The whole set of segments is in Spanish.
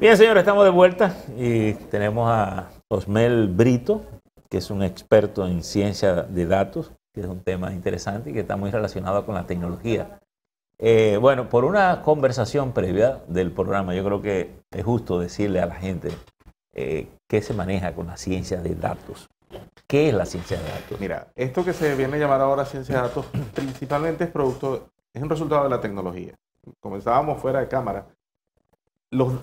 Bien, señores, estamos de vuelta y tenemos a Osmel Brito, que es un experto en ciencia de datos, que es un tema interesante y que está muy relacionado con la tecnología. Eh, bueno, por una conversación previa del programa, yo creo que es justo decirle a la gente eh, qué se maneja con la ciencia de datos. ¿Qué es la ciencia de datos? Mira, esto que se viene a llamar ahora ciencia de datos principalmente es producto, es un resultado de la tecnología. Comenzábamos fuera de cámara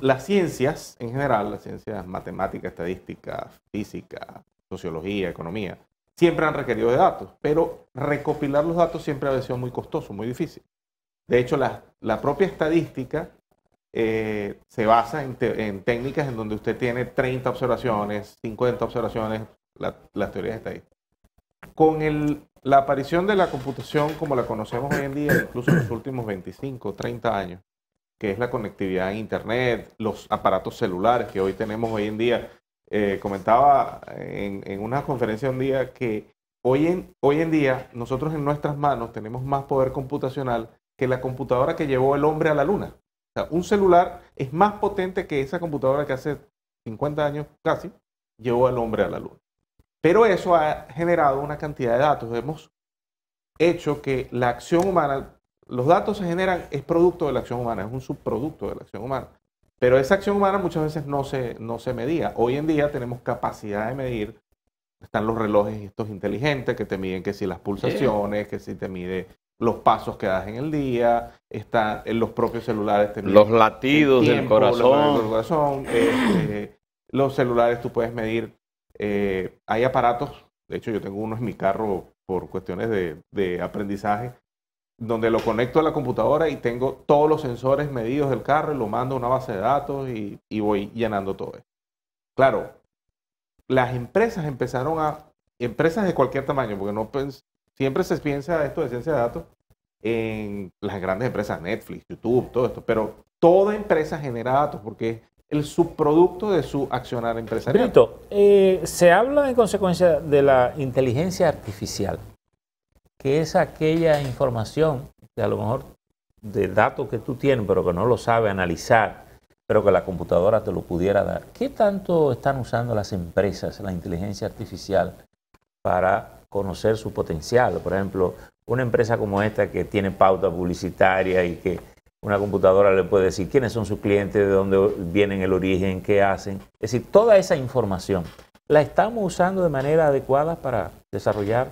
las ciencias en general, las ciencias matemáticas, estadísticas, física, sociología, economía, siempre han requerido de datos, pero recopilar los datos siempre ha sido muy costoso, muy difícil. De hecho, la, propia estadística eh, se basa en, técnicas en donde usted tiene 30 observaciones, 50 observaciones, la, las teorías estadísticas. Con la aparición de la computación como la conocemos hoy en día, incluso en los últimos 25, 30 años, que es la conectividad a Internet, los aparatos celulares que hoy tenemos hoy en día. Eh, comentaba en, una conferencia un día que hoy en, hoy en día nosotros en nuestras manos tenemos más poder computacional que la computadora que llevó el hombre a la luna. O sea, un celular es más potente que esa computadora que hace 50 años casi llevó al hombre a la luna. Pero eso ha generado una cantidad de datos. Hemos hecho que la acción humana, los datos se generan, es producto de la acción humana, es un subproducto de la acción humana. Pero esa acción humana muchas veces no se, no se medía. Hoy en día tenemos capacidad de medir. Están los relojes estos inteligentes que te miden que si las pulsaciones, que si te mide los pasos que das en el día, están en eh, los propios celulares. los latidos del corazón. Los, este, los celulares tú puedes medir. Eh, hay aparatos, de hecho yo tengo uno en mi carro por cuestiones de, de aprendizaje, donde lo conecto a la computadora y tengo todos los sensores medidos del carro y lo mando a una base de datos y, voy llenando todo eso. Claro, las empresas empezaron a, empresas de cualquier tamaño, porque no siempre se piensa esto de ciencia de datos en las grandes empresas, Netflix, YouTube, todo esto, pero toda empresa genera datos porque es el subproducto de su accionar empresarial. Eh, se habla en consecuencia de la inteligencia artificial que es aquella información a lo mejor de datos que tú tienes, pero que no lo sabe analizar, pero que la computadora te lo pudiera dar. ¿Qué tanto están usando las empresas la inteligencia artificial para conocer su potencial? Por ejemplo, una empresa como esta que tiene pauta publicitaria y que una computadora le puede decir quiénes son sus clientes, de dónde vienen el origen, qué hacen. Es decir, toda esa información la estamos usando de manera adecuada para desarrollar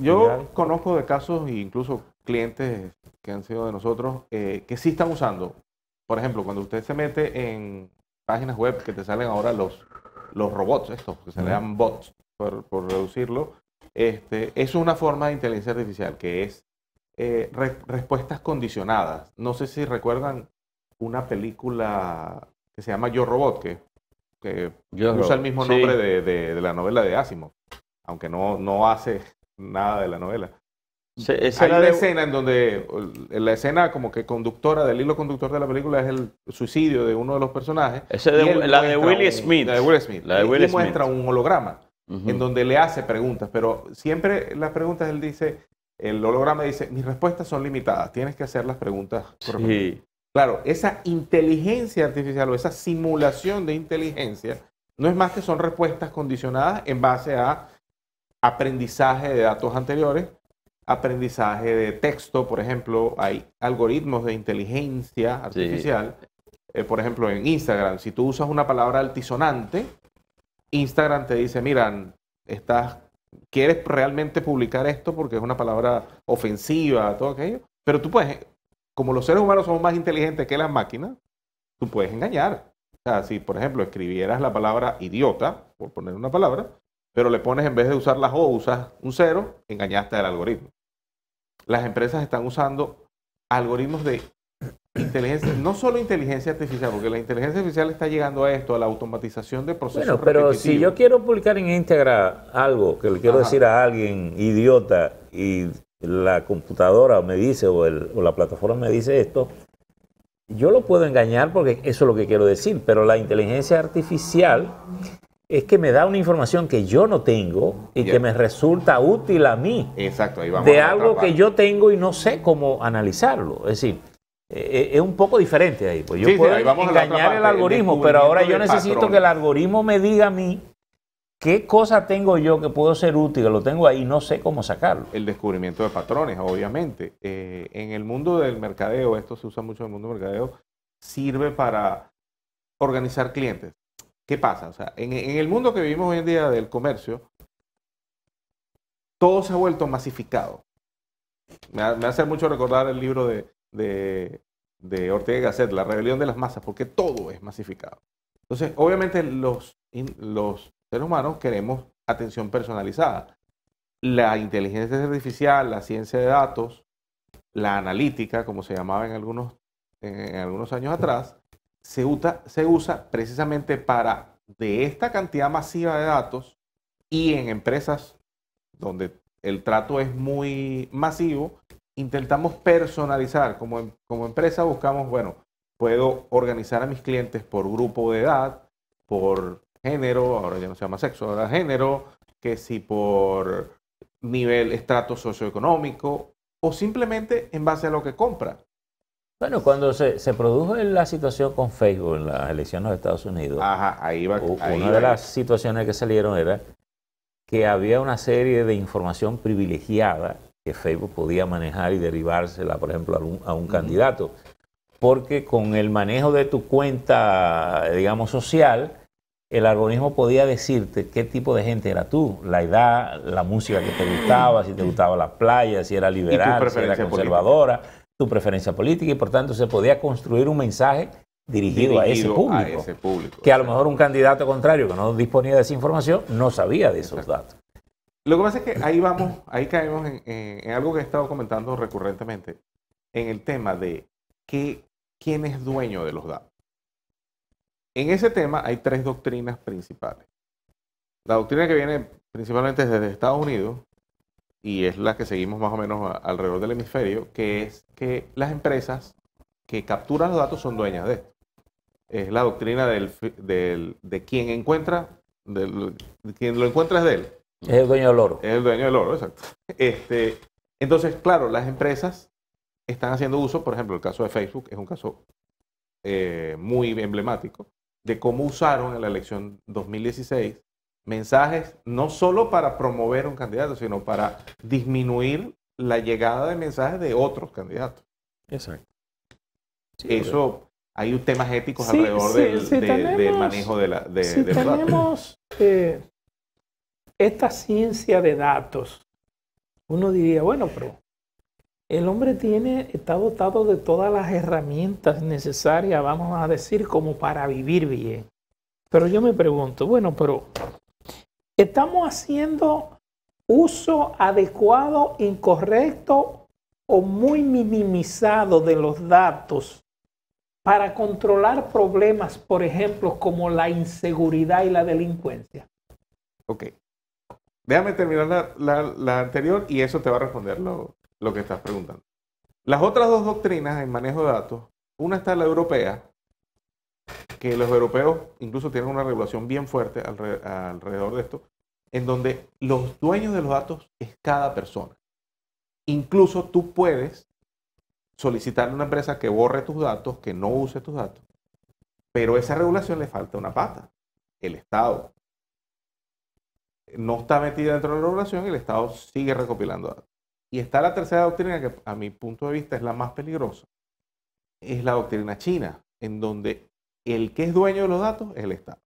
yo conozco de casos, incluso clientes que han sido de nosotros, eh, que sí están usando. Por ejemplo, cuando usted se mete en páginas web que te salen ahora los, los robots, estos, que se le dan bots, por, reducirlo, este, es una forma de inteligencia artificial, que es eh, respuestas condicionadas. No sé si recuerdan una película que se llama Yo Robot, que, que usa el mismo nombre de, de, de, la novela de Asimov, aunque no, no hace nada de la novela. Hay una escena en donde eh, la escena como que conductora del hilo conductor de la película es el suicidio de uno de los personajes. Ese de, la de Willie Smith. La de Willie Smith. La muestra un holograma en donde le hace preguntas, pero siempre las preguntas él dice, el holograma dice, mis respuestas son limitadas, tienes que hacer las preguntas Sí. Claro, esa inteligencia artificial o esa simulación de inteligencia no es más que son respuestas condicionadas en base a aprendizaje de datos anteriores, aprendizaje de texto, por ejemplo, hay algoritmos de inteligencia artificial. Eh, por ejemplo, en Instagram, si tú usas una palabra altisonante, Instagram te dice, miran, estás, quieres realmente publicar esto porque es una palabra ofensiva, todo aquello. Pero tú puedes, como los seres humanos somos más inteligentes que las máquinas, tú puedes engañar. O sea, si por ejemplo escribieras la palabra idiota, por poner una palabra, pero le pones en vez de usar las O, usas un cero, engañaste al algoritmo. Las empresas están usando algoritmos de inteligencia, no solo inteligencia artificial, porque la inteligencia artificial está llegando a esto, a la automatización de procesos. Bueno, pero si yo quiero publicar en Instagram algo que le quiero decir a alguien idiota y la computadora me dice o la plataforma me dice esto, yo lo puedo engañar porque eso es lo que quiero decir, pero la inteligencia artificial es que me da una información que yo no tengo y que me resulta útil a mí. Exacto, ahí vamos. De algo que yo tengo y no sé cómo analizarlo. Es decir, eh, eh, es un poco diferente ahí. Pues yo puedo engañar el algoritmo, pero ahora yo necesito que el algoritmo me diga a mí qué cosa tengo yo que puedo ser útil, que lo tengo ahí y no sé cómo sacarlo. El descubrimiento de patrones, obviamente. Eh, en el mundo del mercadeo, esto se usa mucho en el mundo del mercadeo, sirve para organizar clientes. ¿Qué pasa? O sea, en, el mundo que vivimos hoy en día del comercio, todo se ha vuelto masificado. Me, hace mucho recordar el libro de, Ortega y Gasset, La rebelión de las masas, porque todo es masificado. Entonces, obviamente los, los seres humanos queremos atención personalizada. La inteligencia artificial, la ciencia de datos, la analítica, como se llamaba en algunos, en algunos años atrás, se usa, precisamente para de esta cantidad masiva de datos y en empresas donde el trato es muy masivo, intentamos personalizar. Como, em, como empresa buscamos, bueno, puedo organizar a mis clientes por grupo de edad, por género, ahora ya no se llama sexo, ahora género, que si por nivel, estrato socioeconómico, o simplemente en base a lo que compra. Bueno, cuando se, produjo la situación con Facebook en las elecciones de Estados Unidos, una de las situaciones que salieron era que había una serie de información privilegiada que Facebook podía manejar y derivársela, por ejemplo, a un, candidato. Porque con el manejo de tu cuenta, digamos, social, el algoritmo podía decirte qué tipo de gente era tú, la edad, la música que te gustaba, si te gustaba la playa, si era liberal, si era conservadora su preferencia política y por tanto se podía construir un mensaje dirigido, a, ese público, Que a lo mejor un candidato contrario que no disponía de esa información no sabía de esos datos. Lo que pasa es que ahí vamos, ahí caemos en, algo que he estado comentando recurrentemente, en el tema de quién es dueño de los datos. En ese tema hay tres doctrinas principales. La doctrina que viene principalmente desde Estados Unidos, y es la que seguimos más o menos alrededor del hemisferio, que es que las empresas que capturan los datos son dueñas de esto. Es la doctrina del, de quien encuentra, del, quien lo encuentra es de él. Es el dueño del oro. Es el dueño del oro, exacto. Este, entonces, claro, las empresas están haciendo uso, por ejemplo, el caso de Facebook es un caso eh, muy emblemático, de cómo usaron en la elección 2016 mensajes no solo para promover un candidato, sino para disminuir la llegada de mensajes de otros candidatos. Exacto. Eso, hay temas éticos alrededor del, manejo de, la, de, si tenemos, eh, esta ciencia de datos, uno diría, bueno, pero el hombre tiene, está dotado de todas las herramientas necesarias, vamos a decir, como para vivir bien. Pero yo me pregunto, bueno, pero ¿Estamos haciendo uso adecuado, incorrecto o muy minimizado de los datos para controlar problemas, por ejemplo, como la inseguridad y la delincuencia? Ok. Déjame terminar la, anterior y eso te va a responder lo, lo que estás preguntando. Las otras dos doctrinas en manejo de datos, una está la europea, que los europeos incluso tienen una regulación bien fuerte alrededor de esto, en donde los dueños de los datos es cada persona. Incluso tú puedes solicitar a una empresa que borre tus datos, que no use tus datos, pero a esa regulación le falta una pata, el Estado. No está metida dentro de la regulación y el Estado sigue recopilando datos. Y está la tercera doctrina que a mi punto de vista es la más peligrosa, es la doctrina china, en donde el que es dueño de los datos es el Estado.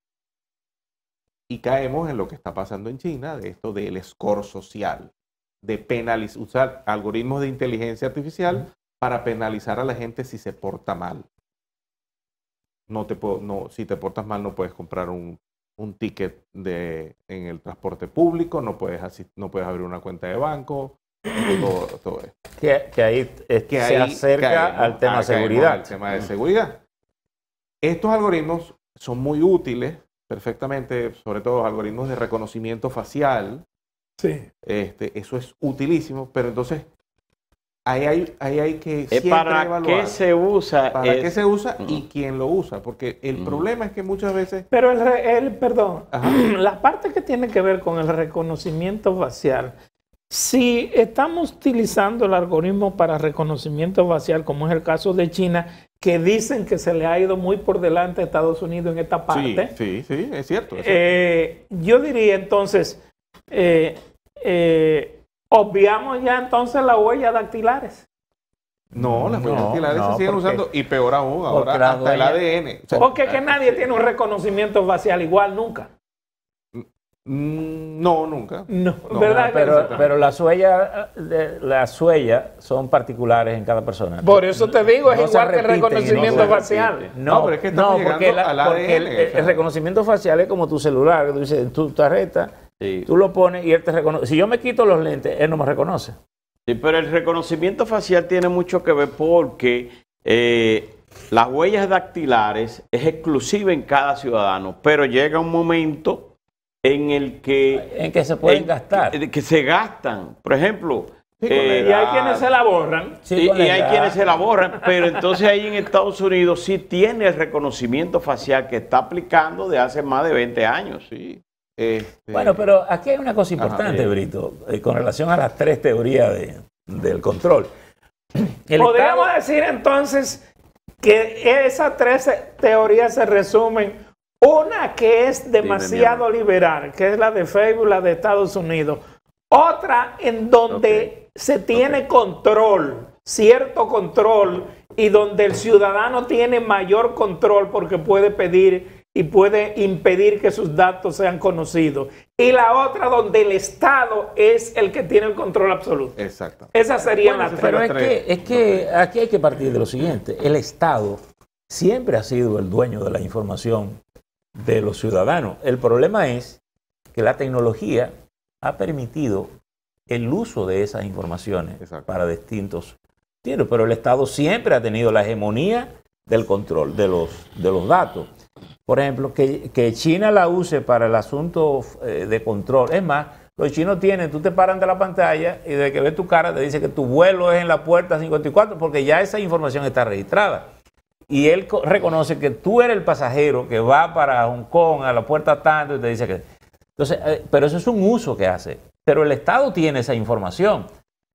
Y caemos en lo que está pasando en China, de esto del score social, de penalizar, usar algoritmos de inteligencia artificial para penalizar a la gente si se porta mal. No te no, si te portas mal no puedes comprar un, ticket de, en el transporte público, no puedes, no puedes abrir una cuenta de banco, todo, Que, ahí es, eh, que se acerca al tema de ah, seguridad. Al tema de seguridad. Estos algoritmos son muy útiles, perfectamente, sobre todo algoritmos de reconocimiento facial. Sí. Este, eso es utilísimo, pero entonces ahí hay, ahí hay que siempre ¿Para qué se usa? ¿Para qué se usa y mm. quién lo usa? Porque el mm. problema es que muchas veces... Pero el, el perdón, Ajá. la parte que tiene que ver con el reconocimiento facial si estamos utilizando el algoritmo para reconocimiento facial, como es el caso de China, que dicen que se le ha ido muy por delante a Estados Unidos en esta parte. Sí, sí, es cierto. Eh, yo diría entonces, eh, eh, obviamos ya entonces la huella dactilares. No, las huellas dactilares se siguen usando y peor aún, ahora hasta el ADN. porque que ah, nadie tiene un reconocimiento facial igual nunca. Mm, no, nunca. No, ¿verdad? Pero, las huellas la suella son particulares en cada persona. Por eso te digo, es igual que el reconocimiento facial. No, pero es que porque, el, reconocimiento facial es como tu celular, tú dices, tu tarjeta, tú lo pones y él te reconoce. Si yo me quito los lentes, él no me reconoce. Sí, pero el reconocimiento facial tiene mucho que ver porque eh, las huellas dactilares es exclusiva en cada ciudadano, pero llega un momento en el que... En que se pueden gastar. Que, se gastan. Por ejemplo... Eh, y hay quienes se la borran. y, hay quienes se la borran. Pero entonces ahí en Estados Unidos sí tiene el reconocimiento facial que está aplicando de hace más de 20 años. Este, bueno, pero aquí hay una cosa importante, eh. Brito, eh, con relación a las tres teorías de, del control. Podríamos decir entonces que esas tres teorías se resumen una que es demasiado liberal, que es la de Facebook, la de Estados Unidos. Otra en donde se tiene control, cierto control, y donde el ciudadano tiene mayor control porque puede pedir y puede impedir que sus datos sean conocidos. Y la otra donde el Estado es el que tiene el control absoluto. Exacto. Esa sería la Pero es que, es que aquí hay que partir de lo siguiente. El Estado siempre ha sido el dueño de la información de los ciudadanos. El problema es que la tecnología ha permitido el uso de esas informaciones para distintos fines, pero el Estado siempre ha tenido la hegemonía del control de los, de los datos. Por ejemplo, que, China la use para el asunto eh, de control. Es más, los chinos tienen, tú te paras de la pantalla y desde que ves tu cara te dice que tu vuelo es en la puerta 54 porque ya esa información está registrada y él reconoce que tú eres el pasajero que va para Hong Kong a la puerta tanto y te dice que... Entonces, eh, pero eso es un uso que hace. Pero el Estado tiene esa información.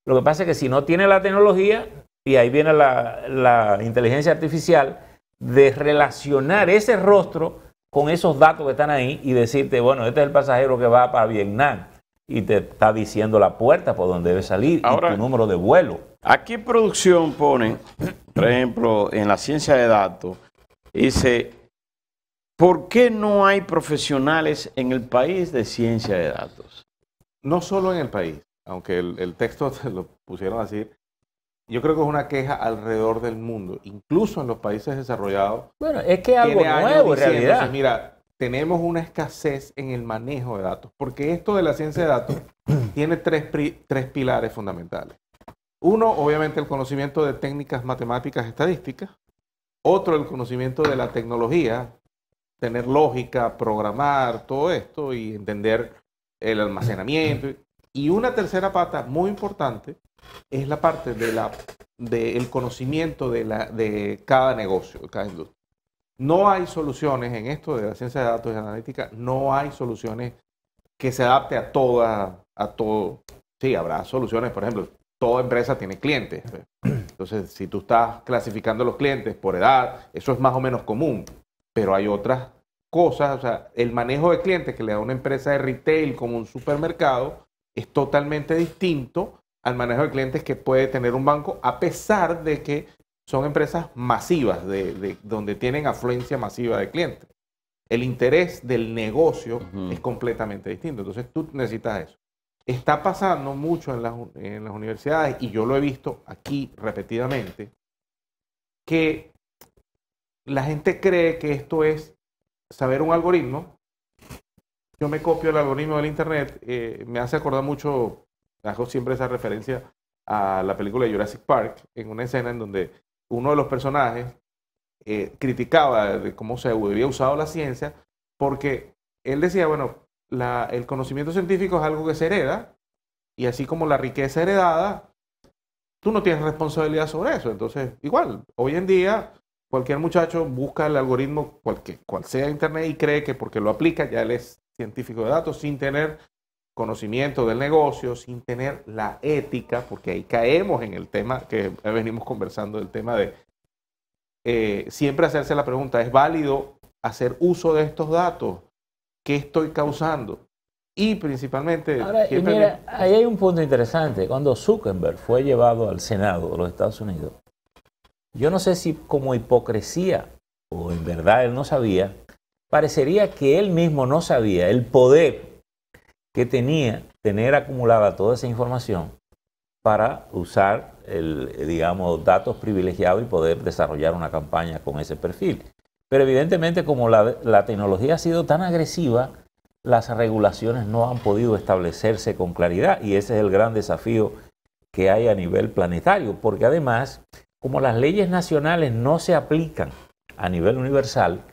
Lo que pasa es que si no tiene la tecnología, y ahí viene la, inteligencia artificial, de relacionar ese rostro con esos datos que están ahí y decirte, bueno, este es el pasajero que va para Vietnam y te está diciendo la puerta por donde debe salir y tu número de vuelo. Aquí producción pone, por ejemplo, en la ciencia de datos, dice, ¿por qué no hay profesionales en el país de ciencia de datos? No solo en el país, aunque el, texto lo pusieron así, yo creo que es una queja alrededor del mundo, incluso en los países desarrollados. Bueno, es que algo nuevo en realidad. Mira, tenemos una escasez en el manejo de datos, porque esto de la ciencia de datos tiene tres, tres pilares fundamentales. Uno, obviamente, el conocimiento de técnicas matemáticas estadísticas. Otro, el conocimiento de la tecnología, tener lógica, programar, todo esto y entender el almacenamiento. Y una tercera pata muy importante es la parte del conocimiento de, la, de cada negocio, de cada industria. No hay soluciones en esto de la ciencia de datos y analítica, no hay soluciones que se adapte a toda, a todo. Sí, habrá soluciones, por ejemplo, toda empresa tiene clientes. Entonces, si tú estás clasificando los clientes por edad, eso es más o menos común, pero hay otras cosas, o sea, el manejo de clientes que le da una empresa de retail como un supermercado es totalmente distinto al manejo de clientes que puede tener un banco, a pesar de que son empresas masivas, de, donde tienen afluencia masiva de clientes. El interés del negocio es completamente distinto, entonces tú necesitas eso está pasando mucho en las, universidades, y yo lo he visto aquí repetidamente, que la gente cree que esto es saber un algoritmo. Yo me copio el algoritmo del Internet, eh, me hace acordar mucho, hago siempre esa referencia a la película de Jurassic Park, en una escena en donde uno de los personajes eh, criticaba cómo se había usado la ciencia, porque él decía, bueno, el conocimiento científico es algo que se hereda y así como la riqueza heredada, tú no tienes responsabilidad sobre eso. Entonces, igual, hoy en día cualquier muchacho busca el algoritmo cualquier, cual sea Internet y cree que porque lo aplica ya él es científico de datos sin tener conocimiento del negocio, sin tener la ética, porque ahí caemos en el tema que venimos conversando, el tema de eh, siempre hacerse la pregunta, ¿es válido hacer uso de estos datos? qué estoy causando. Y principalmente... mira, ahí hay un punto interesante. Cuando Zuckerberg fue llevado al Senado de los Estados Unidos, yo no sé si como hipocresía o en verdad él no sabía, parecería que él mismo no sabía el poder que tenía tener acumulada toda esa información para usar, el, digamos, datos privilegiados y poder desarrollar una campaña con ese perfil. Pero evidentemente como la, tecnología ha sido tan agresiva, las regulaciones no han podido establecerse con claridad y ese es el gran desafío que hay a nivel planetario, porque además, como las leyes nacionales no se aplican a nivel universal,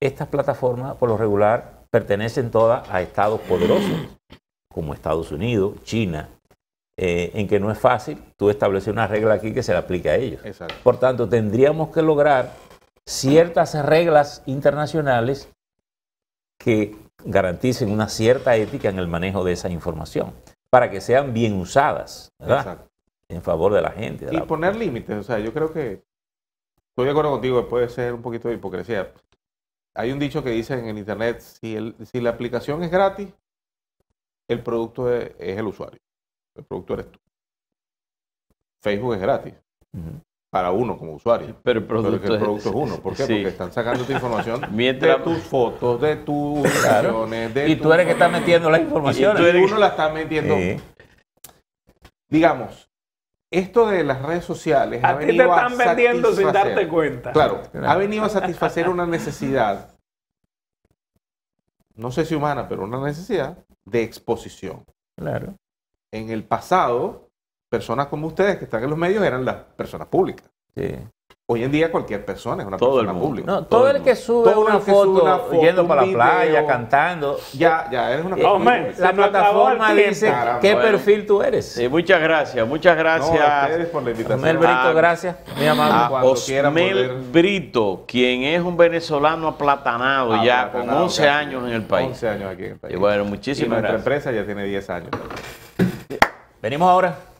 estas plataformas por lo regular pertenecen todas a estados poderosos, como Estados Unidos, China, eh, en que no es fácil tú establecer una regla aquí que se la aplique a ellos. Por tanto, tendríamos que lograr ciertas reglas internacionales que garanticen una cierta ética en el manejo de esa información, para que sean bien usadas, ¿verdad? En favor de la gente. y poner límites, o sea, yo creo que estoy de acuerdo contigo, puede ser un poquito de hipocresía. Hay un dicho que dice en el Internet, si, si la aplicación es gratis, el producto es, el usuario, el producto eres tú. Facebook es gratis para uno como usuario. Pero el producto, es, uno. ¿Por qué? Porque están sacando tu información de tus fotos, de tus relaciones, Y tú eres eres que está metiendo la información. Y, tú uno la está metiendo. Digamos, esto de las redes sociales. A ti te están sin darte cuenta. Claro, ha venido a satisfacer una necesidad, no sé si humana, pero una necesidad de exposición. Claro. En el pasado, personas como ustedes que están en los medios eran las personas públicas. Sí. Hoy en día cualquier persona es una persona pública. todo, el que sube, todo una, el que foto, sube una, foto, yendo para la playa, cantando. Ya, ya eres una oh, persona La plataforma dice qué perfil tú eres. muchas gracias, muchas gracias. a por la invitación. Osmel Brito, gracias. Mi Brito, quien es un venezolano aplatanado ya con 11 años en el país. 11 años aquí en el país. Y bueno, muchísimas nuestra empresa ya tiene 10 años. Venimos ahora.